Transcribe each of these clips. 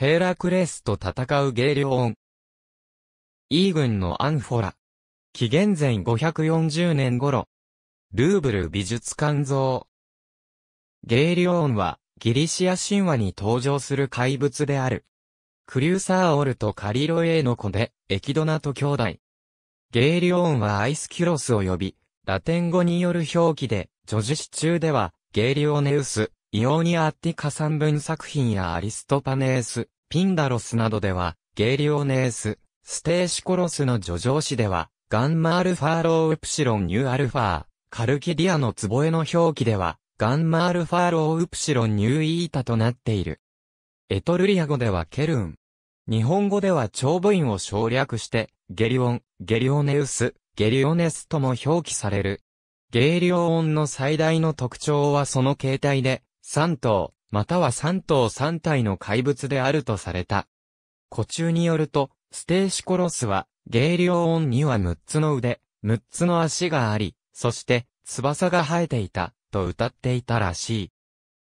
ヘーラクレスと戦うゲーリオン。イー軍のアンフォラ。紀元前540年頃。ルーブル美術館像。ゲーリオンは、ギリシア神話に登場する怪物である。クリューサーオルとカリロエーの子で、エキドナと兄弟。ゲーリオンはアイスキュロスを呼び、ラテン語による表記で、女子詩中では、ゲーリオネウス、イオニア・アッティカ三文作品やアリストパネース、ピンダロスなどでは、ゲイリオネース、ステーシコロスの叙情詞では、ガンマアルファローウプシロンニューアルファー、カルキディアの壺エの表記では、ガンマアルファローウプシロンニューイータとなっている。エトルリア語ではケルン。日本語では長母音を省略して、ゲリオン、ゲリオネウス、ゲリオネスとも表記される。ゲイリオ音の最大の特徴はその形態で、3頭、または3頭3体の怪物であるとされた。古中によると、ステーシコロスは、ゲイリオオンには6つの腕、6つの足があり、そして、翼が生えていた、と歌っていたらしい。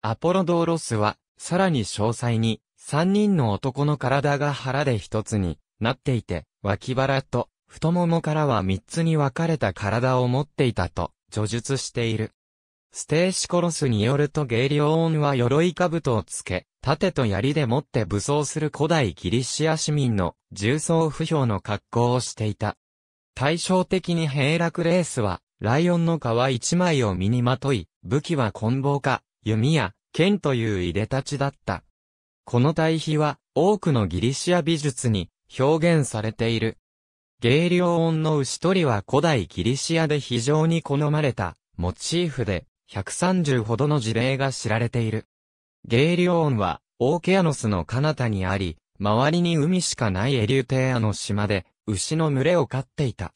アポロドーロスは、さらに詳細に、3人の男の体が腹で一つになっていて、脇腹と太ももからは3つに分かれた体を持っていたと、叙述している。ステーシコロスによるとゲイリオーンは鎧兜をつけ、盾と槍でもって武装する古代ギリシア市民の重装不評の格好をしていた。対照的にヘイラクレースは、ライオンの皮一枚を身にまとい、武器は棍棒か、弓や、剣といういでたちだった。この対比は、多くのギリシア美術に表現されている。ゲイリオーンの牛取りは古代ギリシアで非常に好まれたモチーフで、130ほどの事例が知られている。ゲーリオーンは、オーケアノスの彼方にあり、周りに海しかないエリュテアの島で、牛の群れを飼っていた。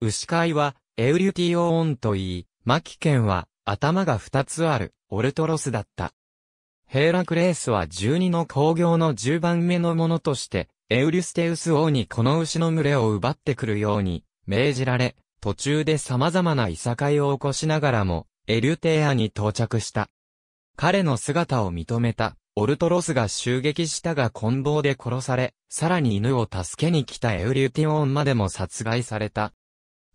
牛飼いは、エウリュティオーンと言い、マキケンは、頭が2つある、オルトロスだった。ヘーラクレースは12の工業の10番目のものとして、エウリュステウス王にこの牛の群れを奪ってくるように、命じられ、途中で様々ないさかいを起こしながらも、エルテアに到着した。彼の姿を認めた、オルトロスが襲撃したが棍棒で殺され、さらに犬を助けに来たエウリュティオンまでも殺害された。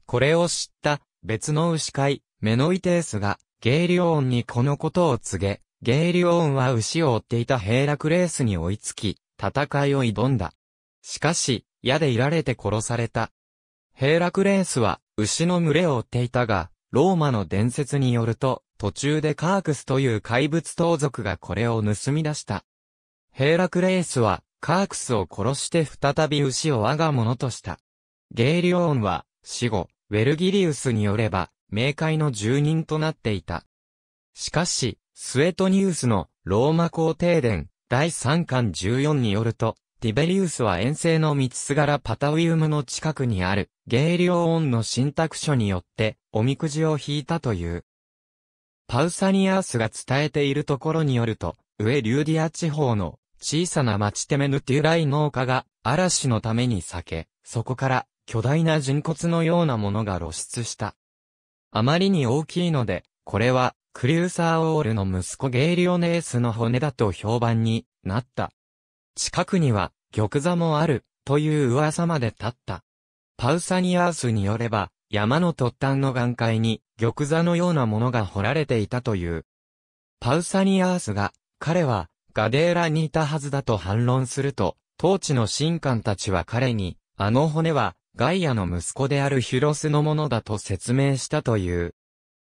これを知った、別の牛飼い、メノイテースが、ゲイリオンにこのことを告げ、ゲイリオンは牛を追っていたヘイラクレースに追いつき、戦いを挑んだ。しかし、矢でいられて殺された。ヘイラクレースは、牛の群れを追っていたが、ローマの伝説によると、途中でカークスという怪物盗賊がこれを盗み出した。ヘーラクレイスは、カークスを殺して再び牛を我が物とした。ゲイリオーンは、死後、ウェルギリウスによれば、冥界の住人となっていた。しかし、スエトニウスのローマ皇帝伝第3巻14によると、ティベリウスは遠征の道すがらパタウィウムの近くにあるゲイリオーンの信託書によっておみくじを引いたという。パウサニアースが伝えているところによると、上リューディア地方の小さな町テメヌテュライ農家が嵐のために避け、そこから巨大な人骨のようなものが露出した。あまりに大きいので、これはクリューサーオールの息子ゲイリオネースの骨だと評判になった。近くには玉座もあるという噂まで立った。パウサニアースによれば、山の突端の岩塊に玉座のようなものが掘られていたという。パウサニアースが、彼はガデーラにいたはずだと反論すると、当地の神官たちは彼に、あの骨はガイアの息子であるヒュロスのものだと説明したという。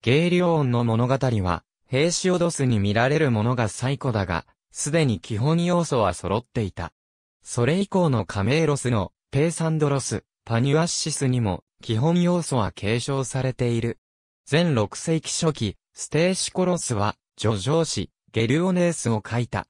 ゲイリオーンの物語は、ヘイシオドスに見られるものが最古だが、すでに基本要素は揃っていた。それ以降のカメーロスのペーサンドロス、パニュアッシスにも基本要素は継承されている。全6世紀初期、ステーシコロスは、叙情詩、ゲリオネースを書いた。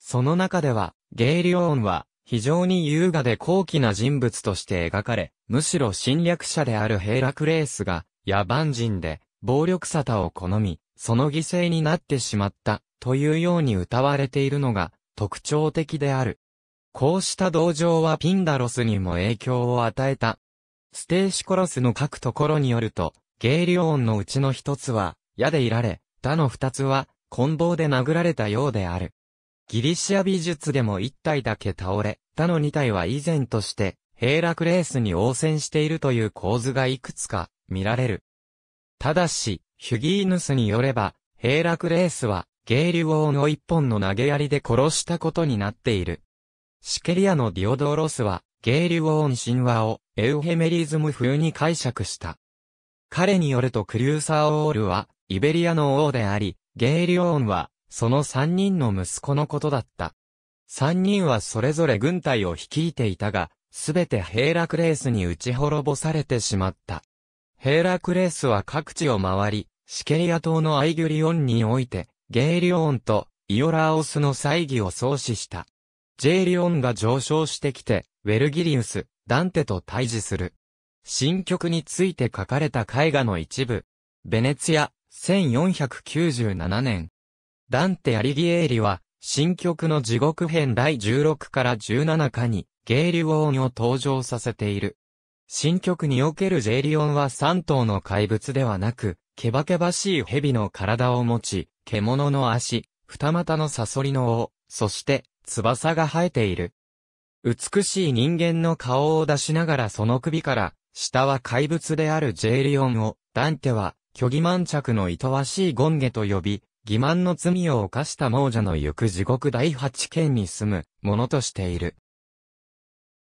その中では、ゲイリオーンは、非常に優雅で高貴な人物として描かれ、むしろ侵略者であるヘイラクレースが、野蛮人で、暴力沙汰を好み、その犠牲になってしまった、というように歌われているのが、特徴的である。こうした同情はピンダロスにも影響を与えた。ステーシコロスの書くところによると、ゲーリオンのうちの一つは、矢でいられ、他の二つは、棍棒で殴られたようである。ギリシア美術でも一体だけ倒れ、他の二体は以前として、ヘイラクレースに応戦しているという構図がいくつか見られる。ただし、ヒュギーヌスによれば、ヘイラクレースは、ゲーリオンを一本の投げ槍で殺したことになっている。シケリアのディオドーロスは、ゲーリュオーン神話をエウヘメリズム風に解釈した。彼によるとクリューサーオールはイベリアの王であり、ゲーリュオーンはその三人の息子のことだった。三人はそれぞれ軍隊を率いていたが、すべてヘイラクレースに打ち滅ぼされてしまった。ヘイラクレースは各地を回り、シケリア島のアイギュリオンにおいて、ゲーリオーンとイオラオスの祭儀を創始した。ジェイリオンが上昇してきて、ウェルギリウス、ダンテと対峙する。新曲について書かれた絵画の一部。ベネツィア、1497年。ダンテ・アリギエーリは、新曲の地獄編第16から17課に、ゲイリオーンを登場させている。新曲におけるジェイリオンは3頭の怪物ではなく、ケバケバしい蛇の体を持ち、獣の足、二股のサソリの尾、そして、翼が生えている。美しい人間の顔を出しながらその首から、下は怪物であるジェイリオンを、ダンテは、虚偽満着の愛わしいゴンゲと呼び、欺瞞の罪を犯した亡者の行く地獄第8県に住む、ものとしている。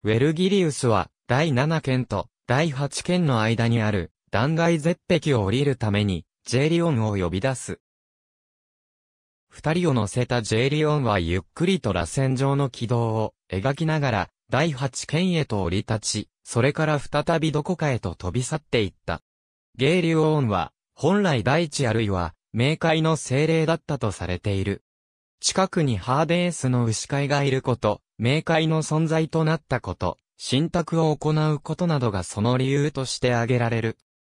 ウェルギリウスは、第7県と、第8県の間にある、断崖絶壁を降りるために、ジェイリオンを呼び出す。二人を乗せたジェイリオンはゆっくりと螺旋状の軌道を描きながら、第八県へと降り立ち、それから再びどこかへと飛び去っていった。ゲイリオーンは、本来大地あるいは、冥界の精霊だったとされている。近くにハーデースの牛飼いがいること、冥界の存在となったこと、信託を行うことなどがその理由として挙げられる。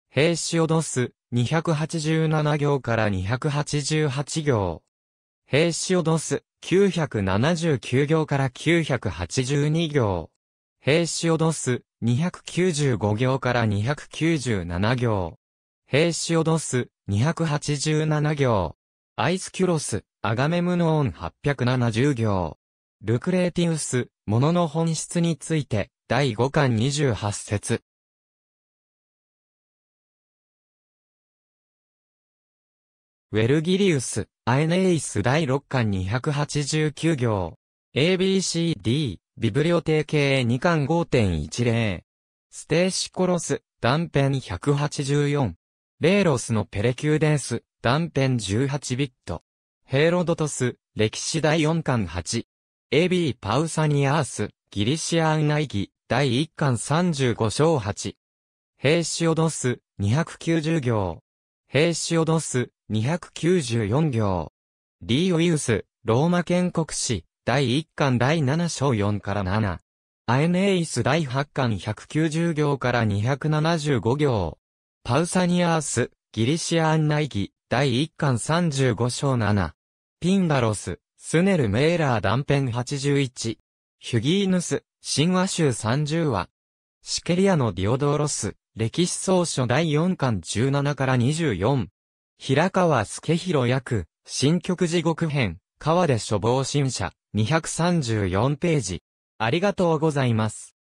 兵士をドす、287行から288行。ヘシオドス、979行から982行。ヘシオドス、295行から297行。ヘシオドス、287行。アイスキュロス、アガメムノーン870行。ルクレーティウス、ものの本質について、第5巻28節。ウェルギリウス、アエネイス第6巻289行。ABCD、ビブリオテー系2巻5.10。ステーシコロス、断片184。レーロスのペレキューデンス、断片18ビット。ヘイロドトス、歴史第4巻8。AB パウサニアース、ギリシアン内ギ、第1巻35章8。ヘイシオドス、290行。ヘイシオドス、294行。リーオイウス、ローマ建国史、第1巻第7章4から7。アエネイス第8巻190行から275行。パウサニアース、ギリシア案内記、第1巻35章7。ピンダロス、スネルメーラー断片81。ヒュギーヌス、神話集30話。シケリアのディオドーロス、歴史総書第4巻17から24。平川助弘役、新曲地獄編、川で処方新社、234ページ。ありがとうございます。